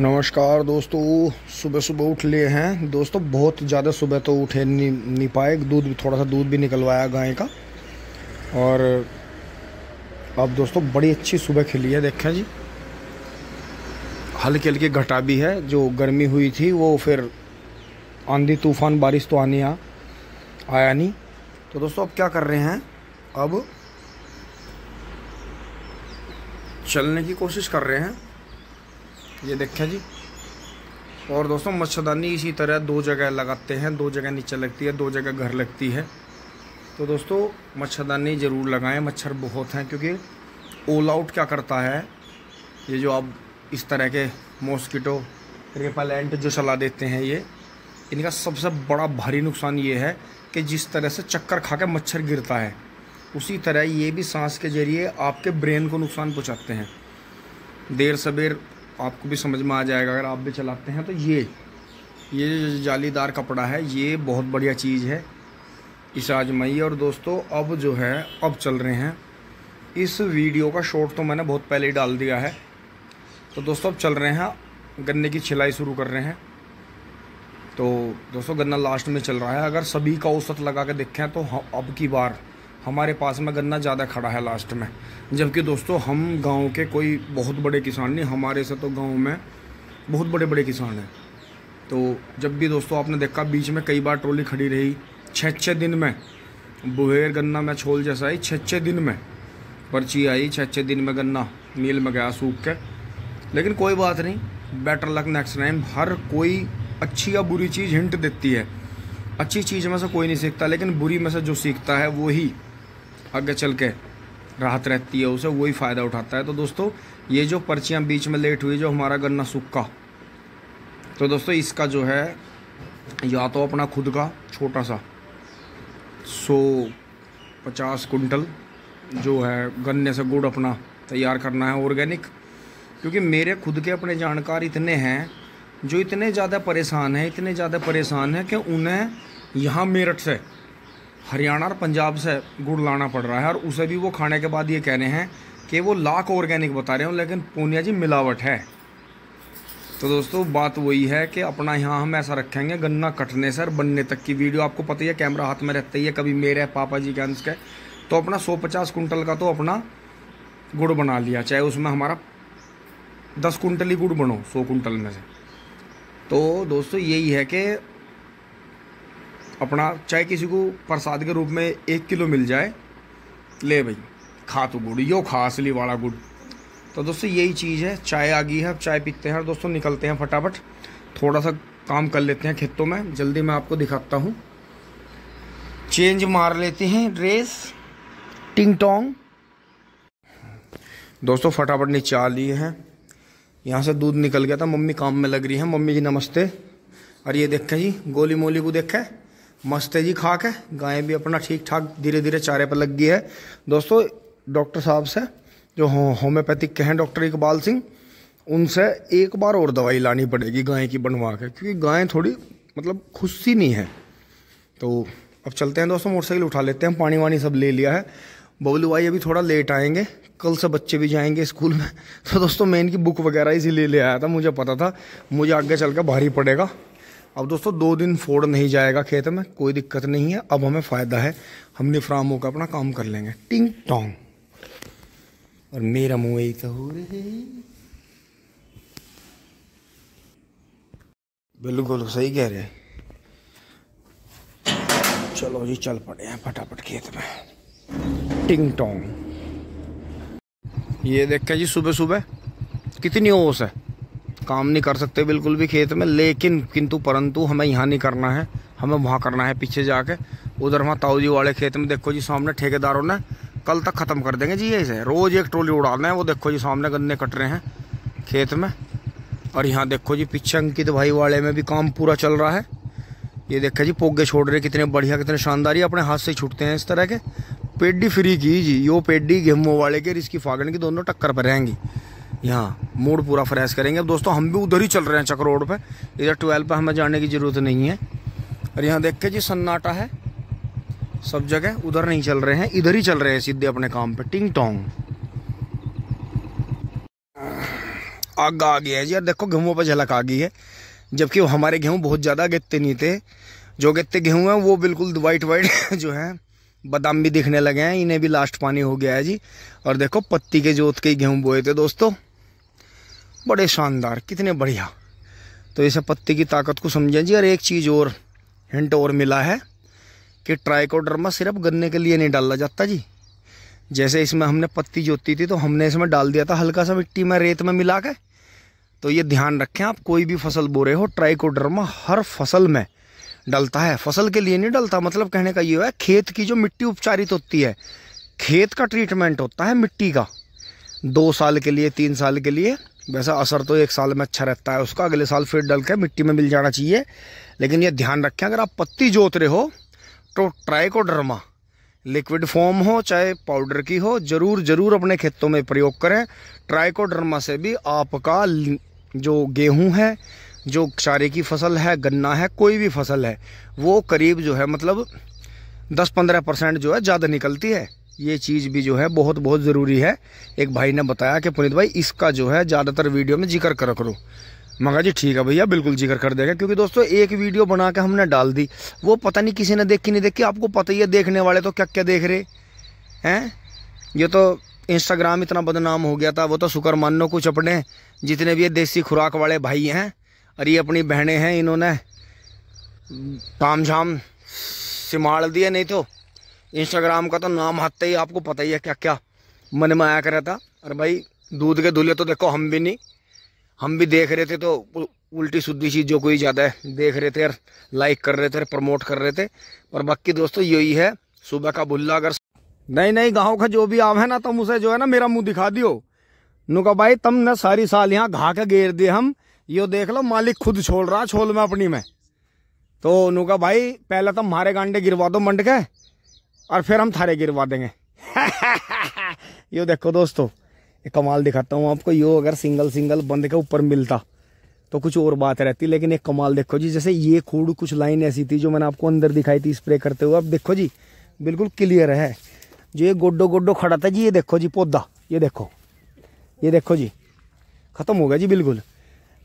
नमस्कार दोस्तों सुबह सुबह उठ लिए हैं दोस्तों बहुत ज़्यादा सुबह तो उठे नहीं नहीं पाए दूध भी थोड़ा सा दूध भी निकलवाया गाय का और अब दोस्तों बड़ी अच्छी सुबह खिली है देखें जी हल्की हल्की घटा भी है जो गर्मी हुई थी वो फिर आंधी तूफान बारिश तो आनी आ, आया नहीं तो दोस्तों अब क्या कर रहे हैं अब चलने की कोशिश कर रहे हैं ये देखें जी और दोस्तों मच्छरदानी इसी तरह दो जगह लगाते हैं दो जगह नीचे लगती है दो जगह घर लगती है तो दोस्तों मच्छरदानी ज़रूर लगाएं मच्छर बहुत हैं क्योंकि ओल आउट क्या करता है ये जो आप इस तरह के मॉस्किटो रेपेलेंट जो चला देते हैं ये इनका सबसे बड़ा भारी नुकसान ये है कि जिस तरह से चक्कर खा के मच्छर गिरता है उसी तरह ये भी सांस के जरिए आपके ब्रेन को नुकसान पहुँचाते हैं देर सवेर आपको भी समझ में आ जाएगा अगर आप भी चलाते हैं तो ये ये जो जालीदार कपड़ा है ये बहुत बढ़िया चीज़ है इस आजमाइए और दोस्तों अब जो है अब चल रहे हैं इस वीडियो का शॉर्ट तो मैंने बहुत पहले ही डाल दिया है तो दोस्तों अब चल रहे हैं गन्ने की छिलाई शुरू कर रहे हैं तो दोस्तों गन्ना लास्ट में चल रहा है अगर सभी का औसत लगा के देखें तो हाँ, अब की बार हमारे पास में गन्ना ज़्यादा खड़ा है लास्ट में जबकि दोस्तों हम गांव के कोई बहुत बड़े किसान नहीं हमारे से तो गांव में बहुत बड़े बड़े किसान हैं तो जब भी दोस्तों आपने देखा बीच में कई बार ट्रॉली खड़ी रही छः छः दिन में बुहेर गन्ना में छोल जैसा आई छः छः दिन में पर्ची आई छः छः दिन में गन्ना मील में गया सूख के लेकिन कोई बात नहीं बेटर लक नेक्स्ट टाइम हर कोई अच्छी या बुरी चीज़ हिंट देती है अच्छी चीज़ में से कोई नहीं सीखता लेकिन बुरी में से जो सीखता है वो ही आगे चल के राहत रहती है उसे वही फ़ायदा उठाता है तो दोस्तों ये जो पर्चियाँ बीच में लेट हुई जो हमारा गन्ना सूखा तो दोस्तों इसका जो है या तो अपना खुद का छोटा सा सौ पचास कुंटल जो है गन्ने से गुड़ अपना तैयार करना है ऑर्गेनिक क्योंकि मेरे खुद के अपने जानकार इतने हैं जो इतने ज़्यादा परेशान हैं इतने ज़्यादा परेशान हैं कि उन्हें यहाँ मेरठ से हरियाणा और पंजाब से गुड़ लाना पड़ रहा है और उसे भी वो खाने के बाद ये कह रहे हैं कि वो लाख ऑर्गेनिक बता रहे हो लेकिन पूनिया जी मिलावट है तो दोस्तों बात वही है कि अपना यहाँ हम ऐसा रखेंगे गन्ना कटने से और बनने तक की वीडियो आपको पता ही है कैमरा हाथ में रहता ही है कभी मेरे पापा जी के अंश के तो अपना सौ पचास कुंटल का तो अपना गुड़ बना लिया चाहे उसमें हमारा दस कुंटल ही गुड़ बनो सौ कुंटल में से तो दोस्तों यही है कि अपना चाहे किसी को प्रसाद के रूप में एक किलो मिल जाए ले भाई खा तो गुड़ यो खा असली वाला गुड़ तो दोस्तों यही चीज़ है चाय आ गई है अब चाय पीते हैं और दोस्तों निकलते हैं फटाफट थोड़ा सा काम कर लेते हैं खेतों में जल्दी मैं आपको दिखाता हूँ चेंज मार लेते हैं ड्रेस टिंग टोंग दोस्तों फटाफट नीचे आ लिए हैं यहाँ से दूध निकल गया था मम्मी काम में लग रही है मम्मी जी नमस्ते और ये देखा जी गोली मोली को देखा है मस्त है जी खाक है गायें भी अपना ठीक ठाक धीरे धीरे चारे पर लग गई है दोस्तों डॉक्टर साहब से जो होम्योपैथिक के हैं डॉक्टर इकबाल सिंह उनसे एक बार और दवाई लानी पड़ेगी गाय की बनवा के क्योंकि गायें थोड़ी मतलब खुश सी नहीं है तो अब चलते हैं दोस्तों मोटरसाइकिल उठा लेते हैं पानी वानी सब ले लिया है बबलू भाई अभी थोड़ा लेट आएंगे कल से बच्चे भी जाएंगे स्कूल में तो दोस्तों मैं इनकी बुक वगैरह इसी ले आया था मुझे पता था मुझे आगे चल कर भारी पड़ेगा अब दोस्तों दो दिन फोड़ नहीं जाएगा खेत में कोई दिक्कत नहीं है अब हमें फ़ायदा है हम निफ्राम होकर अपना काम कर लेंगे टिंग टोंग और मेरा मुंह यही तो हो रहे बिल्कुल सही कह रहे चलो जी चल पड़े हैं फटाफट खेत में टिंग टोंग ये देखे जी सुबह सुबह कितनी ओस है काम नहीं कर सकते बिल्कुल भी खेत में लेकिन किंतु परंतु हमें यहाँ नहीं करना है हमें वहाँ करना है पीछे जाके उधर वहाँ ताऊजी वाले खेत में देखो जी सामने ठेकेदारों ने कल तक ख़त्म कर देंगे जी ऐसे रोज़ एक ट्रोली उड़ाना है वो देखो जी सामने गन्ने कट रहे हैं खेत में और यहाँ देखो जी पीछे अंकित भाई वाले में भी काम पूरा चल रहा है ये देखे जी पोगे छोड़ रहे कितने बढ़िया कितने शानदार अपने हाथ से छूटते हैं इस तरह के पेडी फ्री की जी यो पेडी गेहूँ वाले के इसकी फागन की दोनों टक्कर पर रहेंगी यहाँ मूड पूरा फ्रेश करेंगे अब दोस्तों हम भी उधर ही चल रहे हैं चक रोड पर इधर ट्वेल्व पर हमें जाने की ज़रूरत नहीं है और यहाँ देख के जी सन्नाटा है सब जगह उधर नहीं चल रहे हैं इधर ही चल रहे हैं सीधे अपने काम पर टिंग टोंग आग आ गया है जी यार देखो गेहूँ पर झलक आ गई है जबकि हमारे गेहूँ बहुत ज़्यादा गत्ते नहीं थे जो गत्ते गेहूँ हैं वो बिल्कुल वाइट वाइट जो हैं बादाम भी दिखने लगे हैं इन्हें भी लास्ट पानी हो गया है जी और देखो पत्ती के जोत के गेहूँ बोए थे दोस्तों बड़े शानदार कितने बढ़िया तो इसे पत्ते की ताकत को समझें जी और एक चीज़ और हिंट और मिला है कि ट्राइकोडर्मा सिर्फ गन्ने के लिए नहीं डाला जाता जी जैसे इसमें हमने पत्ती जोती थी तो हमने इसमें डाल दिया था हल्का सा मिट्टी में रेत में मिला के तो ये ध्यान रखें आप कोई भी फसल बो रहे हो ट्राइकोडर्मा हर फसल में डलता है फसल के लिए नहीं डलता मतलब कहने का ये है खेत की जो मिट्टी उपचारित होती है खेत का ट्रीटमेंट होता है मिट्टी का दो साल के लिए तीन साल के लिए वैसा असर तो एक साल में अच्छा रहता है उसका अगले साल फिर डल के मिट्टी में मिल जाना चाहिए लेकिन ये ध्यान रखें अगर आप पत्ती जोत रहे हो तो ट्राइकोडर्मा लिक्विड फॉर्म हो चाहे पाउडर की हो ज़रूर ज़रूर अपने खेतों में प्रयोग करें ट्राइकोडर्मा से भी आपका जो गेहूं है जो चारे की फसल है गन्ना है कोई भी फसल है वो करीब जो है मतलब 10-15 परसेंट जो है ज़्यादा निकलती है ये चीज़ भी जो है बहुत बहुत ज़रूरी है एक भाई ने बताया कि पुनीत भाई इसका जो है ज़्यादातर वीडियो में जिक्र करा करो मगा जी ठीक है भैया बिल्कुल जिक्र कर देगा क्योंकि दोस्तों एक वीडियो बना के हमने डाल दी वो पता नहीं किसी ने देखी नहीं देखी आपको पता ही है देखने वाले तो क्या क्या देख रहे हैं ये तो इंस्टाग्राम इतना बदनाम हो गया था वो तो शुक्र मान लो कुछ अपने जितने भी ये देसी खुराक वाले भाई हैं और ये अपनी बहनें हैं इन्होंने ताम झाम सिमाड़ दिए नहीं तो इंस्टाग्राम का तो नाम हाथते ही आपको पता ही है क्या क्या मन में आया करा था अरे भाई दूध के दूल्हे तो देखो हम भी नहीं हम भी देख रहे थे तो उल्टी सुधी चीज़ जो कोई ज़्यादा है देख रहे थे यार लाइक कर रहे थे प्रमोट कर रहे थे पर बाकी दोस्तों यही है सुबह का बुल्ला अगर नहीं नहीं गाँव का जो भी आव है ना तुम उसे जो है ना मेरा मुंह दिखा दियो नुका भाई तुम ना सारी साल यहाँ घा के घेर दिए हम यो देख लो मालिक खुद छोड़ रहा छोल में अपनी में तो नुका भाई पहले तुम तो हमारे गांडे गिरवा दो मंड के और फिर हम थारे गिरवा देंगे यो देखो दोस्तों एक कमाल दिखाता हूँ आपको यो अगर सिंगल सिंगल बंद के ऊपर मिलता तो कुछ और बात रहती लेकिन एक कमाल देखो जी जैसे ये खूड़ कुछ लाइन ऐसी थी जो मैंने आपको अंदर दिखाई थी स्प्रे करते हुए अब देखो जी बिल्कुल क्लियर है जो ये गोड्डो गोड्डो खड़ा था जी ये देखो जी पौधा ये देखो ये देखो जी ख़त्म हो गया जी बिल्कुल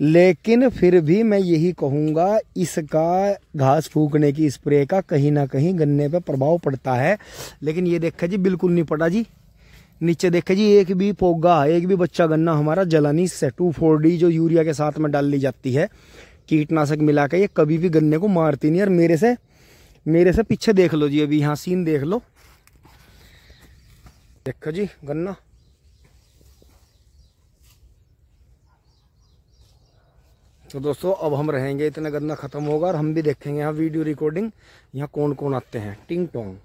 लेकिन फिर भी मैं यही कहूँगा इसका घास फूकने की स्प्रे का कहीं ना कहीं गन्ने पर प्रभाव पड़ता है लेकिन ये देखा जी बिल्कुल नहीं पड़ा जी नीचे देखा जी एक भी पोगा एक भी बच्चा गन्ना हमारा जलानी से टू फोर डी जो यूरिया के साथ में डाल ली जाती है कीटनाशक मिला के ये कभी भी गन्ने को मारती नहीं और मेरे से मेरे से पीछे देख लो जी अभी यहाँ सीन देख लो देखो जी गन्ना तो दोस्तों अब हम रहेंगे इतना गंदा ख़त्म होगा और हम भी देखेंगे यहाँ वीडियो रिकॉर्डिंग यहाँ कौन कौन आते हैं टिंग टोंग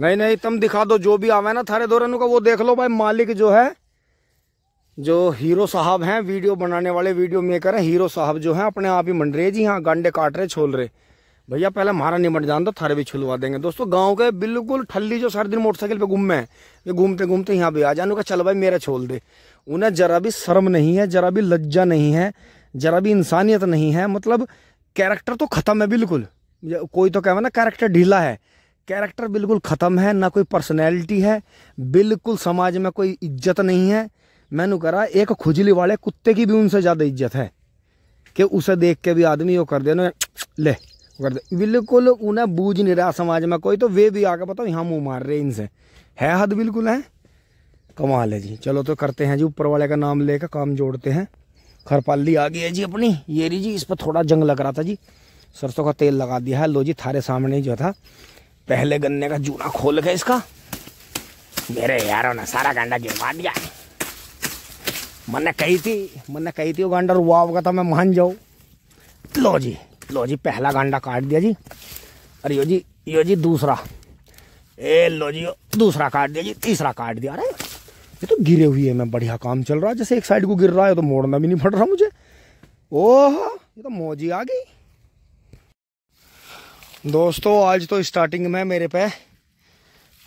नहीं नहीं तुम दिखा दो जो भी है ना थारे दौरान का वो देख लो भाई मालिक जो है जो हीरो साहब हैं वीडियो बनाने वाले वीडियो मेकर हैं हीरो साहब जो हैं अपने आप ही मंड रहे जी हाँ गांडे काट रहे छोल रहे भैया पहले हमारा निमट जान दो तो थारे भी छुलवा देंगे दोस्तों गांव के बिल्कुल ठल्ली जो सारे दिन मोटरसाइकिल पे घूमे हैं ये घूमते घूमते यहाँ भी आ जाने का चल भाई मेरा छोड़ दे उन्हें जरा भी शर्म नहीं है जरा भी लज्जा नहीं है जरा भी इंसानियत नहीं है मतलब कैरेक्टर तो ख़त्म है बिल्कुल कोई तो कह ना कैरेक्टर ढीला है कैरेक्टर बिल्कुल ख़त्म है ना कोई पर्सनैलिटी है बिल्कुल समाज में कोई इज्जत नहीं है मैंने करा एक खुजली वाले कुत्ते की भी उनसे ज़्यादा इज्जत है कि उसे देख के भी आदमी वो कर देना ले कर दे बिल्कुल उन्हें बूझ नहीं रहा समाज में कोई तो वे भी आके बताओ यहाँ मुँह मार रहे इनसे है हद बिल्कुल है कमाल है जी चलो तो करते हैं जी ऊपर वाले का नाम लेकर का काम जोड़ते हैं खरपाली आ गई है जी अपनी ये रही जी इस पर थोड़ा जंग लग रहा था जी सरसों का तेल लगा दिया है लो जी थारे सामने जो था पहले गन्ने का जूना खोल गया इसका मेरे यारों ने सारा गांडा मार दिया मैंने कही थी मैंने कही थी वो गांडा रुआ होगा था मैं मान जाऊँ लो जी लो जी पहला गांडा काट दिया जी अरे यो जी यो जी दूसरा ए लो जी दूसरा काट दिया जी तीसरा काट दिया अरे ये तो गिरे हुई है मैं बढ़िया काम चल रहा है जैसे एक साइड को गिर रहा है तो मोड़ना भी नहीं पड़ रहा मुझे ओह ये तो मोजी आ गई दोस्तों आज तो स्टार्टिंग में मेरे पे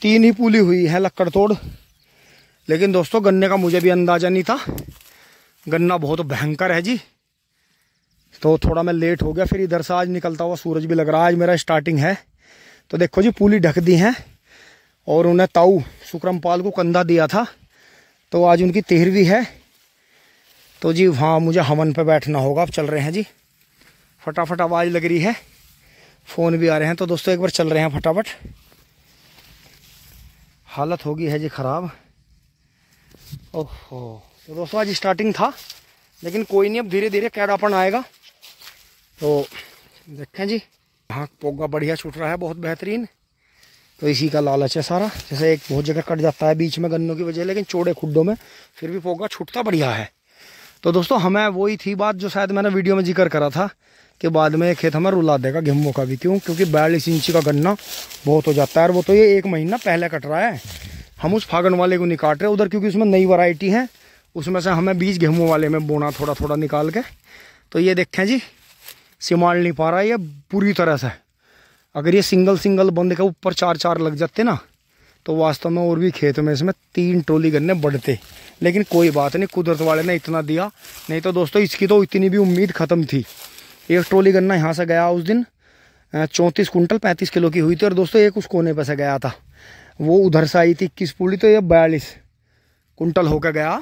तीन ही पुली हुई है लक्कड़ तोड़ लेकिन दोस्तों गन्ने का मुझे भी अंदाज़ा नहीं था गन्ना बहुत भयंकर है जी तो थोड़ा मैं लेट हो गया फिर इधर से आज निकलता हुआ सूरज भी लग रहा है आज मेरा स्टार्टिंग है तो देखो जी पूली ढक दी है और उन्हें ताऊ सुक्रमपाल को कंधा दिया था तो आज उनकी तेरहवीं है तो जी वहाँ मुझे हवन पर बैठना होगा अब चल रहे हैं जी फटाफट आवाज़ लग रही है फ़ोन भी आ रहे हैं तो दोस्तों एक बार चल रहे हैं फटाफट हालत होगी है जी ख़राब ओहो तो दोस्तों आज स्टार्टिंग था लेकिन कोई नहीं अब धीरे धीरे कैडापन आएगा तो देखें जी हाँ पोगा बढ़िया छूट रहा है बहुत बेहतरीन तो इसी का लालच है सारा जैसे एक बहुत जगह कट जाता है बीच में गन्नों की वजह लेकिन चौड़े खुड्डों में फिर भी पोगा छूटता बढ़िया है तो दोस्तों हमें वही थी बात जो शायद मैंने वीडियो में जिक्र करा था कि बाद में खेत हमें रुला देगा गेहूँ का भी क्यों क्योंकि बयालीस इंची का गन्ना बहुत हो जाता है और वो तो ये एक महीना पहले कट रहा है हम उस फागन वाले को निकाल रहे उधर क्योंकि उसमें नई वैरायटी है उसमें से हमें बीज गेहूँ वाले में बोना थोड़ा थोड़ा निकाल के तो ये देखें जी संभाल नहीं पा रहा है ये पूरी तरह से अगर ये सिंगल सिंगल बंद के ऊपर चार चार लग जाते ना तो वास्तव में और भी खेत में इसमें तीन ट्रोली गन्ने बढ़ते लेकिन कोई बात नहीं कुदरत वाले ने इतना दिया नहीं तो दोस्तों इसकी तो इतनी भी उम्मीद ख़त्म थी एक ट्रोली गन्ना यहाँ से गया उस दिन चौंतीस कुंटल पैंतीस किलो की हुई थी और दोस्तों एक उस कोने पर से गया था वो उधर से आई थी इक्कीस पूरी तो ये बयालीस कुंटल होकर गया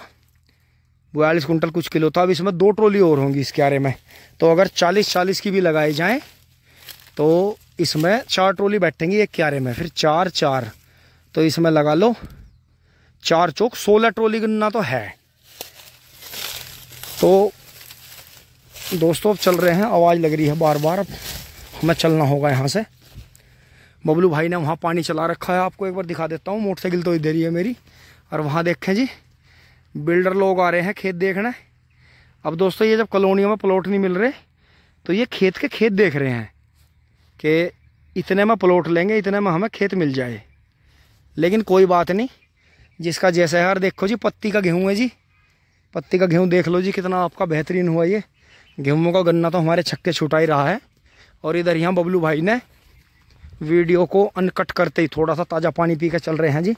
बयालीस कुंटल कुछ किलो था अब इसमें दो ट्रोली और होंगी इस क्यारे में तो अगर चालीस चालीस की भी लगाई जाए तो इसमें चार ट्रोली बैठेंगी एक क्यारे में फिर चार चार तो इसमें लगा लो चार चौक सोलह ट्रोली गन्ना तो है तो दोस्तों अब चल रहे हैं आवाज़ लग रही है बार बार अब हमें चलना होगा यहाँ से बबलू भाई ने वहाँ पानी चला रखा है आपको एक बार दिखा देता हूँ मोटरसाइकिल तो इधर ही है मेरी और वहाँ देखें जी बिल्डर लोग आ रहे हैं खेत देखना अब दोस्तों ये जब कॉलोनियों में प्लॉट नहीं मिल रहे तो ये खेत के खेत देख रहे हैं कि इतने में प्लॉट लेंगे इतने में हमें खेत मिल जाए लेकिन कोई बात नहीं जिसका जैसा हार देखो जी पत्ती का गेहूँ है जी पत्ती का गेहूँ देख लो जी कितना आपका बेहतरीन हुआ ये गेहूँ का गन्ना तो हमारे छक्के छुटा ही रहा है और इधर यहाँ बबलू भाई ने वीडियो को अनकट करते ही थोड़ा सा ताज़ा पानी पी कर चल रहे हैं जी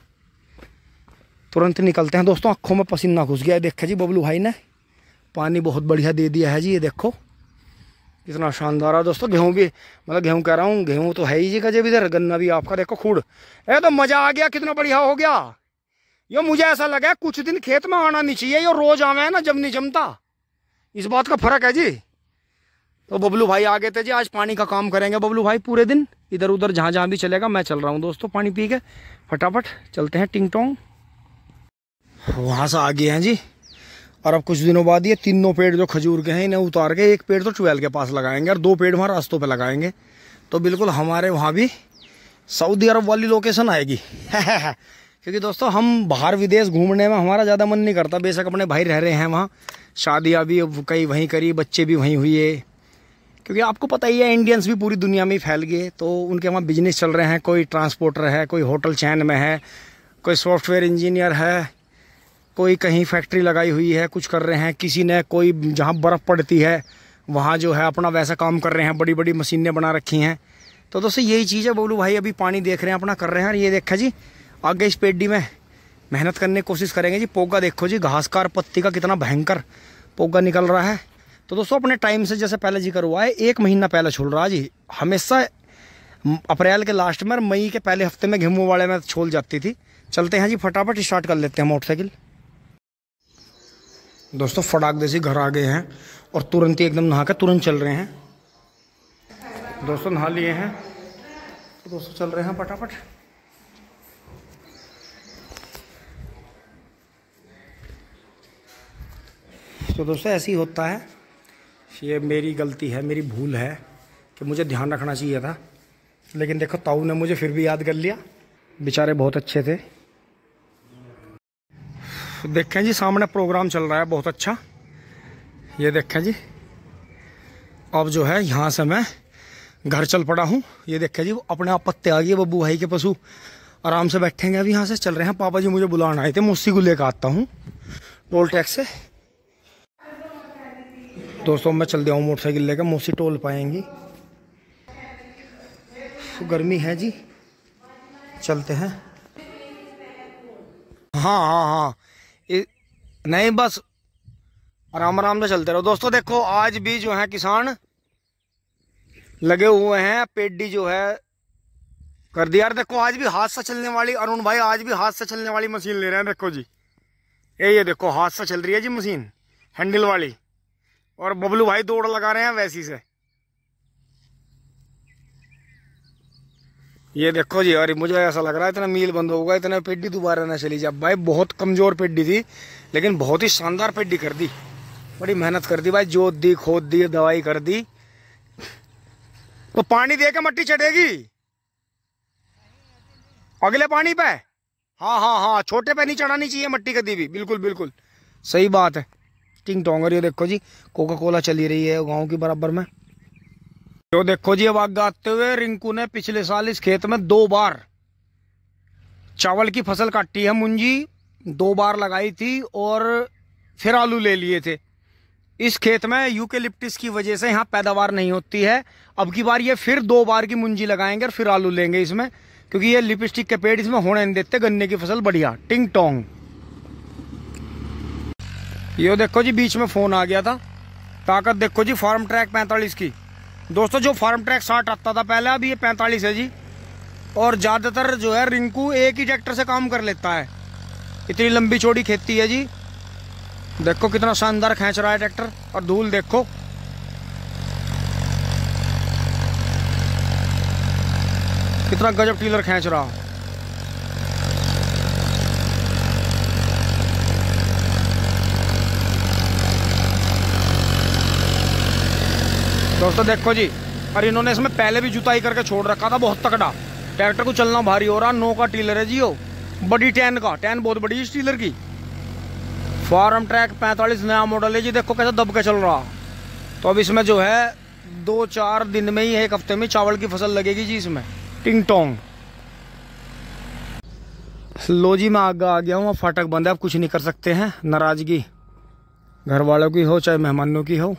तुरंत निकलते हैं दोस्तों आँखों में पसीना घुस गया है देखा जी बबलू भाई ने पानी बहुत बढ़िया दे दिया है जी ये देखो कितना शानदार है दोस्तों गेहूँ भी मतलब गेहूँ कह रहा हूँ गेहूँ तो है ही जी का जब इधर गन्ना भी आपका देखो खूड़ ए तो मज़ा आ गया कितना बढ़िया हो गया ये मुझे ऐसा लगा कुछ दिन खेत में आना नहीं चाहिए ये रोज़ आवे है ना जम नहीं जमता इस बात का फ़र्क है जी तो बबलू भाई आ गए थे जी आज पानी का काम करेंगे बबलू भाई पूरे दिन इधर उधर जहाँ जहाँ भी चलेगा मैं चल रहा हूँ दोस्तों पानी पी के फटाफट चलते हैं टिंग टोंग वहाँ से आगे हैं जी और अब कुछ दिनों बाद ये तीनों पेड़ जो खजूर के हैं इन्हें उतार के एक पेड़ तो ट्वेल के पास लगाएंगे और दो पेड़ वहाँ रास्तों पे लगाएंगे तो बिल्कुल हमारे वहाँ भी सऊदी अरब वाली लोकेशन आएगी क्योंकि दोस्तों हम बाहर विदेश घूमने में हमारा ज़्यादा मन नहीं करता बेशक अपने भाई रह रहे हैं वहाँ शादियाँ भी कई वहीं करी बच्चे भी वहीं हुए क्योंकि आपको पता ही है इंडियंस भी पूरी दुनिया में फैल गए तो उनके वहाँ बिजनेस चल रहे हैं कोई ट्रांसपोर्टर है कोई होटल चैन में है कोई सॉफ्टवेयर इंजीनियर है कोई कहीं फैक्ट्री लगाई हुई है कुछ कर रहे हैं किसी ने कोई जहाँ बर्फ़ पड़ती है वहाँ जो है अपना वैसा काम कर रहे हैं बड़ी बड़ी मशीनें बना रखी हैं तो दोस्तों यही चीज़ है बोलू भाई अभी पानी देख रहे हैं अपना कर रहे हैं और ये देखा जी आगे इस पेड्डी में मेहनत करने की कोशिश करेंगे जी पोगा देखो जी घास का पत्ती का कितना भयंकर पोगा निकल रहा है तो दोस्तों अपने टाइम से जैसे पहले जिक्र हुआ है एक महीना पहले छोड़ रहा जी हमेशा अप्रैल के लास्ट में और मई के पहले हफ्ते में घेमू वाले में छोल जाती थी चलते हैं जी फटाफट स्टार्ट कर लेते हैं मोटरसाइकिल दोस्तों फटाक देसी घर आ गए हैं और तुरंत ही एकदम नहा कर तुरंत चल रहे हैं दोस्तों नहा लिए हैं तो दोस्तों चल रहे हैं फटाफट तो दोस्तों ऐसे ही होता है ये मेरी गलती है मेरी भूल है कि मुझे ध्यान रखना चाहिए था लेकिन देखो ताऊ ने मुझे फिर भी याद कर लिया बेचारे बहुत अच्छे थे देखें जी सामने प्रोग्राम चल रहा है बहुत अच्छा ये देखें जी अब जो है यहाँ से मैं घर चल पड़ा हूँ ये देखें जी अपने आप पत्ते आ गए बब्बू भाई के पशु आराम से बैठेंगे अभी यहाँ से चल रहे हैं पापा जी मुझे बुलाना आए थे मैं उसी को लेकर आता हूँ टोल टैक्स से दोस्तों मैं चल दिया हूँ मोटरसाइकिल लेकर मोसी टोल पाएंगी तो गर्मी है जी चलते हैं हाँ हाँ हाँ नहीं बस आराम आराम से चलते रहो दोस्तों देखो आज भी जो है किसान लगे हुए हैं पेडी जो है कर दिया यार देखो आज भी हाथ से चलने वाली अरुण भाई आज भी हाथ से चलने वाली मशीन ले रहे हैं देखो जी ये ये देखो हाथ से चल रही है जी मशीन हैंडल वाली और बबलू भाई दौड़ लगा रहे हैं वैसी से ये देखो जी अरे मुझे ऐसा लग रहा है इतना मील बंद होगा इतना पेड्डी दोबारा ना चली जाए भाई बहुत कमज़ोर पेड्डी थी लेकिन बहुत ही शानदार पेड्डी कर दी बड़ी मेहनत कर दी भाई जोत दी खोद दी दवाई कर दी तो पानी दे के मट्टी चढ़ेगी अगले पानी पे हाँ हाँ हाँ छोटे पे नहीं चढ़ानी चाहिए मट्टी कदी भी बिल्कुल बिल्कुल सही बात है टिंग टोंगर ये देखो जी कोका कोला चली रही है गाँव के बराबर में तो देखो जी अब आते हुए रिंकू ने पिछले साल इस खेत में दो बार चावल की फसल काटी है मुंजी दो बार लगाई थी और फिर आलू ले लिए थे इस खेत में यूकेलिप्टिस की वजह से यहाँ पैदावार नहीं होती है अब की बार ये फिर दो बार की मुंजी लगाएंगे और फिर आलू लेंगे इसमें क्योंकि ये लिपस्टिक के पेड़ इसमें होने नहीं देते गन्ने की फसल बढ़िया टिंग टोंग यो देखो जी बीच में फ़ोन आ गया था ताकत देखो जी फार्म ट्रैक पैंतालीस की दोस्तों जो फार्म ट्रैक साठ आता था पहले अभी ये पैंतालीस है जी और ज़्यादातर जो है रिंकू एक ही ट्रैक्टर से काम कर लेता है इतनी लंबी चौड़ी खेती है जी देखो कितना शानदार खेच रहा है ट्रैक्टर और धूल देखो कितना गजब टीलर खेच रहा दोस्तों देखो जी और इन्होंने इसमें पहले भी जुताई करके छोड़ रखा था बहुत तकड़ा ट्रैक्टर को चलना भारी हो रहा नो का टीलर है जी हो बड़ी टेन का टेन बहुत बड़ी इस टीलर की फॉरम ट्रैक पैंतालीस नया मॉडल है जी देखो कैसा दब के चल रहा तो अब इसमें जो है दो चार दिन में ही एक हफ्ते में चावल की फसल लगेगी जी इसमें टिंग टोंग लो जी मैं आगे आ गया हूँ अब फाटक बंद है आप कुछ नहीं कर सकते हैं नाराज़गी घर वालों की हो चाहे मेहमानों की हो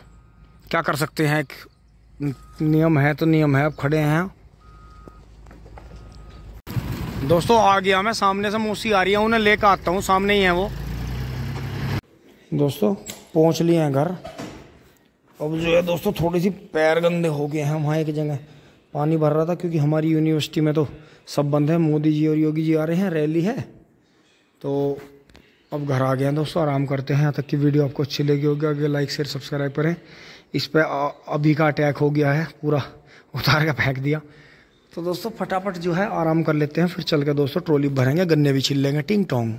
क्या कर सकते हैं नियम है तो नियम है अब खड़े हैं दोस्तों आ गया मैं सामने से मूसी आ रही है उन्हें लेकर आता हूँ सामने ही है वो दोस्तों पहुंच लिए हैं घर अब जो है दोस्तों थोड़ी सी पैर गंदे हो गए हैं वहाँ एक जगह पानी भर रहा था क्योंकि हमारी यूनिवर्सिटी में तो सब बंद है मोदी जी और योगी जी आ रहे हैं रैली है तो अब घर आ गए हैं दोस्तों आराम करते हैं यहाँ तक की वीडियो आपको अच्छी लगी होगी आगे लाइक शेयर सब्सक्राइब करें इस पर अभी का अटैक हो गया है पूरा उतार के फेंक दिया तो दोस्तों फटाफट जो है आराम कर लेते हैं फिर चल के दोस्तों ट्रॉली भरेंगे गन्ने भी छिल लेंगे टिंग टोंग